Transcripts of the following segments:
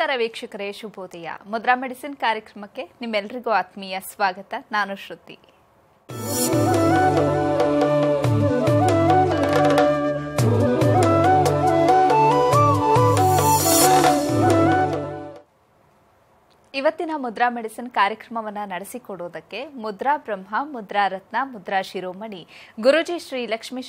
ನಮಸ್ಕಾರ ವೀಕ್ಷಕರೇ ಶುಭೋದಯ ಮುದ್ರಾ ಮೆಡಿಸಿನ್ ಕಾರ್ಯಕ್ರಮಕ್ಕೆ ನಿಮ್ಮೆಲ್ಲರಿಗೂ ಆತ್ಮೀಯ ಸ್ವಾಗತ ನಾನು ಶ್ರುತಿ ಇವತ್ತಿನ ಮುದ್ರಾ ಮೆಡಿಸಿನ್ ಕಾರ್ಯಕ್ರಮವನ್ನು ನಡೆಸಿಕೊಡುವುದಕ್ಕೆ ಮುದ್ರಾ ಬ್ರಹ್ಮ ಮುದ್ರಾ ರತ್ನ ಮುದ್ರಾ ಶಿರೋಮಣಿ ಗುರುಜಿ ಶ್ರೀ ಲಕ್ಷ್ಮೀ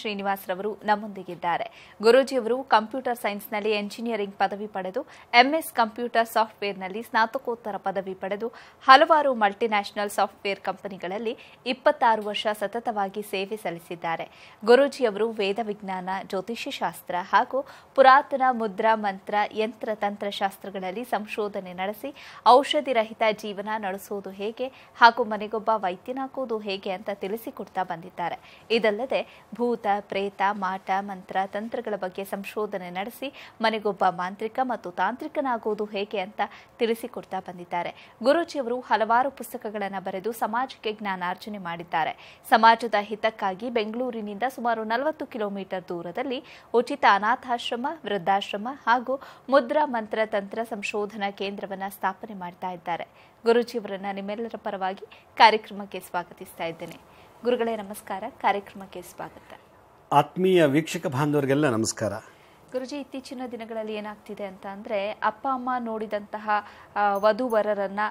ರವರು ನಮ್ಮೊಂದಿಗಿದ್ದಾರೆ ಗುರುಜಿಯವರು ಕಂಪ್ಯೂಟರ್ ಸೈನ್ಸ್ನಲ್ಲಿ ಎಂಜಿನಿಯರಿಂಗ್ ಪದವಿ ಪಡೆದು ಎಂಎಸ್ ಕಂಪ್ಯೂಟರ್ ಸಾಫ್ಟ್ವೇರ್ನಲ್ಲಿ ಸ್ನಾತಕೋತ್ತರ ಪದವಿ ಪಡೆದು ಹಲವಾರು ಮಲ್ಟಿನ್ಯಾಷನಲ್ ಸಾಫ್ಟ್ವೇರ್ ಕಂಪನಿಗಳಲ್ಲಿ ಇಪ್ಪತ್ತಾರು ವರ್ಷ ಸತತವಾಗಿ ಸೇವೆ ಸಲ್ಲಿಸಿದ್ದಾರೆ ಗುರುಜಿಯವರು ವೇದ ವಿಜ್ಞಾನ ಜ್ಯೋತಿಷ್ಯ ಶಾಸ್ತ್ರ ಹಾಗೂ ಪುರಾತನ ಮುದ್ರಾ ಮಂತ್ರ ಯಂತ್ರ ತಂತ್ರಶಾಸ್ತ್ರಗಳಲ್ಲಿ ಸಂಶೋಧನೆ ನಡೆಸಿ ಔಷಧ ಔಷಧಿ ರಹಿತ ಜೀವನ ನಡೆಸುವುದು ಹೇಗೆ ಹಾಗೂ ಮನೆಗೊಬ್ಬ ವೈದ್ಯನಾಗುವುದು ಹೇಗೆ ಅಂತ ತಿಳಿಸಿಕೊಡ್ತಾ ಬಂದಿದ್ದಾರೆ ಇದಲ್ಲದೆ ಭೂತ ಪ್ರೇತ ಮಾಟ ಮಂತ್ರ ತಂತ್ರಗಳ ಬಗ್ಗೆ ಸಂಶೋಧನೆ ನಡೆಸಿ ಮನೆಗೊಬ್ಬ ಮಾಂತ್ರಿಕ ಮತ್ತು ತಾಂತ್ರಿಕನಾಗುವುದು ಹೇಗೆ ಅಂತ ತಿಳಿಸಿಕೊಡ್ತಾ ಬಂದಿದ್ದಾರೆ ಗುರೂಜಿಯವರು ಹಲವಾರು ಪುಸ್ತಕಗಳನ್ನು ಬರೆದು ಸಮಾಜಕ್ಕೆ ಜ್ಞಾನಾರ್ಜನೆ ಮಾಡಿದ್ದಾರೆ ಸಮಾಜದ ಹಿತಕ್ಕಾಗಿ ಬೆಂಗಳೂರಿನಿಂದ ಸುಮಾರು ನಲವತ್ತು ಕಿಲೋಮೀಟರ್ ದೂರದಲ್ಲಿ ಉಚಿತ ಅನಾಥಾಶ್ರಮ ವೃದ್ಧಾಶ್ರಮ ಹಾಗೂ ಮುದ್ರಾ ಮಂತ್ರ ತಂತ್ರ ಸಂಶೋಧನಾ ಕೇಂದ್ರವನ್ನು ಸ್ಥಾಪನೆ ಮಾಡಿದ್ದಾರೆ ಮಾಡ್ತಾ ಇದ್ದಾರೆ ಗುರುಜಿಯವರನ್ನು ನಿಮ್ಮೆಲ್ಲರ ಪರವಾಗಿ ಕಾರ್ಯಕ್ರಮಕ್ಕೆ ಸ್ವಾಗತಿಸ್ತಾ ಇದ್ದೇನೆ ಗುರುಗಳೇ ನಮಸ್ಕಾರ ಕಾರ್ಯಕ್ರಮಕ್ಕೆ ಸ್ವಾಗತ ಆತ್ಮೀಯ ವೀಕ್ಷಕ ಬಾಂಧವರಿಗೆಲ್ಲ ನಮಸ್ಕಾರ ಗುರುಜಿ ಇತ್ತೀಚಿನ ದಿನಗಳಲ್ಲಿ ಏನಾಗ್ತಿದೆ ಅಂತ ಅಂದರೆ ಅಪ್ಪ ಅಮ್ಮ ನೋಡಿದಂತಹ ವಧುವರರನ್ನು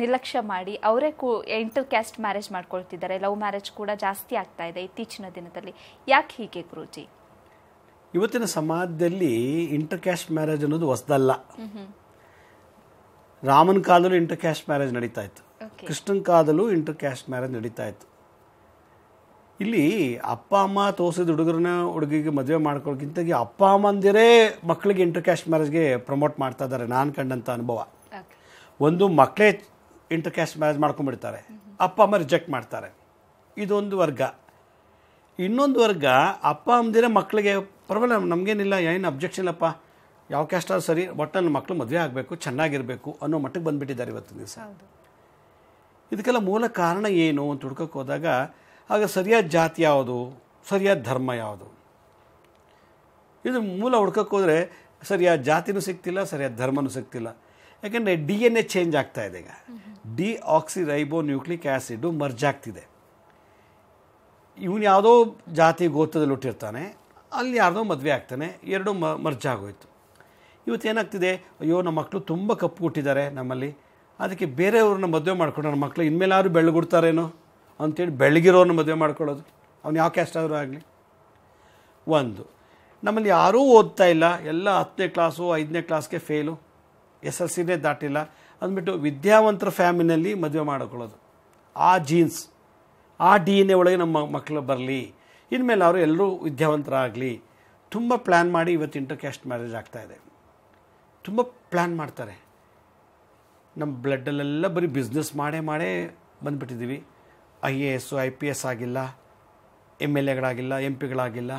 ನಿರ್ಲಕ್ಷ್ಯ ಮಾಡಿ ಅವರೇ ಕೂ ಇಂಟರ್ ಕ್ಯಾಸ್ಟ್ ಮ್ಯಾರೇಜ್ ಮಾಡ್ಕೊಳ್ತಿದ್ದಾರೆ ಲವ್ ಮ್ಯಾರೇಜ್ ಕೂಡ ಜಾಸ್ತಿ ಆಗ್ತಾ ಇದೆ ಇತ್ತೀಚಿನ ದಿನದಲ್ಲಿ ಯಾಕೆ ಹೀಗೆ ಗುರುಜಿ ಇವತ್ತಿನ ಸಮಾಜದಲ್ಲಿ ಇಂಟರ್ ಕ್ಯಾಸ್ಟ್ ಮ್ಯಾರೇಜ್ ಅನ್ನೋದು ಹೊಸದಲ್ಲ ರಾಮನ ಕಾಲದಲ್ಲೂ ಇಂಟರ್ ಕ್ಯಾಸ್ಟ್ ಮ್ಯಾರೇಜ್ ನಡೀತಾ ಇತ್ತು ಕೃಷ್ಣನ ಕಾಲದಲ್ಲೂ ಇಂಟರ್ ಕ್ಯಾಸ್ಟ್ ಮ್ಯಾರೇಜ್ ನಡೀತಾ ಇತ್ತು ಇಲ್ಲಿ ಅಪ್ಪ ಅಮ್ಮ ತೋರಿಸಿದ ಹುಡುಗರನ್ನ ಹುಡುಗಿಗೆ ಮದುವೆ ಮಾಡ್ಕೊಳ್ಳೋಕ್ಕಿಂತ ಅಪ್ಪ ಅಮ್ಮಂದಿರೇ ಮಕ್ಕಳಿಗೆ ಇಂಟರ್ ಕ್ಯಾಸ್ಟ್ ಮ್ಯಾರೇಜ್ಗೆ ಪ್ರಮೋಟ್ ಮಾಡ್ತಾ ಇದ್ದಾರೆ ನಾನು ಕಂಡಂಥ ಅನುಭವ ಒಂದು ಮಕ್ಕಳೇ ಇಂಟರ್ ಕ್ಯಾಸ್ಟ್ ಮ್ಯಾರೇಜ್ ಮಾಡ್ಕೊಂಡ್ಬಿಡ್ತಾರೆ ಅಪ್ಪ ಅಮ್ಮ ರಿಜೆಕ್ಟ್ ಮಾಡ್ತಾರೆ ಇದೊಂದು ವರ್ಗ ಇನ್ನೊಂದು ವರ್ಗ ಅಪ್ಪ ಅಮ್ಮದಿರೇ ಮಕ್ಕಳಿಗೆ ಪ್ರಾಬ್ಲಮ್ ನಮಗೇನಿಲ್ಲ ಏನು ಅಬ್ಜೆಕ್ಷನ್ ಅಪ್ಪ ಯಾವ ಕ್ಯಾಸ್ಟ್ ಸರಿ ಒಟ್ಟು ನನ್ನ ಮಕ್ಕಳು ಮದುವೆ ಆಗಬೇಕು ಚೆನ್ನಾಗಿರಬೇಕು ಅನ್ನೋ ಮಟ್ಟಕ್ಕೆ ಬಂದುಬಿಟ್ಟಿದ್ದಾರೆ ಇವತ್ತು ದಿವಸ ಇದಕ್ಕೆಲ್ಲ ಮೂಲ ಕಾರಣ ಏನು ಅಂತ ಹುಡ್ಕಕ್ಕೆ ಹೋದಾಗ ಆಗ ಸರಿಯಾದ ಜಾತಿ ಯಾವುದು ಸರಿಯಾದ ಧರ್ಮ ಯಾವುದು ಇದು ಮೂಲ ಹುಡ್ಕಕ್ಕೆ ಹೋದರೆ ಸರಿಯಾದ ಜಾತಿನೂ ಸಿಗ್ತಿಲ್ಲ ಸರಿಯಾದ ಧರ್ಮನೂ ಸಿಗ್ತಿಲ್ಲ ಯಾಕೆಂದರೆ ಡಿ ಎನ್ ಎ ಚೇಂಜ್ ಆಗ್ತಾ ಇದೆ ಈಗ deoxyribonucleic acid ಮರ್ಜಾಗ್ತಿದೆ ಇವನು ಯಾವುದೋ ಜಾತಿ ಗೋತ್ರದಲ್ಲಿ ಹುಟ್ಟಿರ್ತಾನೆ ಅಲ್ಲಿ ಯಾರ್ದೋ ಮದುವೆ ಆಗ್ತಾನೆ ಎರಡೂ ಮರ್ಜ್ ಆಗೋಯ್ತು ಇವತ್ತೇನಾಗ್ತಿದೆ ಅಯ್ಯೋ ನಮ್ಮ ಮಕ್ಕಳು ತುಂಬ ಕಪ್ಪು ಕೊಟ್ಟಿದ್ದಾರೆ ನಮ್ಮಲ್ಲಿ ಅದಕ್ಕೆ ಬೇರೆಯವ್ರನ್ನ ಮದುವೆ ಮಾಡ್ಕೊಂಡು ನಮ್ಮ ಮಕ್ಕಳು ಇನ್ಮೇಲಾರು ಬೆಳ್ಗುಡ್ತಾರೇನೋ ಅಂಥೇಳಿ ಬೆಳಗಿರೋರನ್ನ ಮದುವೆ ಮಾಡ್ಕೊಳ್ಳೋದು ಅವ್ನು ಯಾವ ಕ್ಯಾಸ್ಟ್ ಆದರೂ ಆಗಲಿ ಒಂದು ನಮ್ಮಲ್ಲಿ ಯಾರೂ ಓದ್ತಾ ಇಲ್ಲ ಎಲ್ಲ ಹತ್ತನೇ ಕ್ಲಾಸು ಐದನೇ ಕ್ಲಾಸ್ಗೆ ಫೇಲು ಎಸ್ ಎಲ್ ಸಿನೇ ದಾಟಿಲ್ಲ ಅಂದ್ಬಿಟ್ಟು ವಿದ್ಯಾವಂತರ ಫ್ಯಾಮಿಲಿನಲ್ಲಿ ಮದುವೆ ಮಾಡ್ಕೊಳ್ಳೋದು ಆ ಜೀನ್ಸ್ ಆ ಡಿ ಎನ್ ಎ ಒಳಗೆ ನಮ್ಮ ಮಕ್ಕಳು ಬರಲಿ ಇನ್ಮೇಲೆ ಅವರು ಎಲ್ಲರೂ ವಿದ್ಯಾವಂತರಾಗಲಿ ತುಂಬ ಪ್ಲ್ಯಾನ್ ಮಾಡಿ ಇವತ್ತು ಇಂಟರ್ ಕ್ಯಾಸ್ಟ್ ಮ್ಯಾರೇಜ್ ಆಗ್ತಾಯಿದೆ ತುಂಬ ಪ್ಲ್ಯಾನ್ ಮಾಡ್ತಾರೆ ನಮ್ಮ ಬ್ಲಡ್ಡಲ್ಲೆಲ್ಲ ಬರೀ ಬಿಸ್ನೆಸ್ ಮಾಡೇ ಮಾಡೇ ಬಂದುಬಿಟ್ಟಿದ್ದೀವಿ I A S I P S ಆಗಿಲ್ಲ ಎಮ್ ಎಲ್ ಎಗಳಾಗಿಲ್ಲ ಎಮ್ ಪಿಗಳಾಗಿಲ್ಲ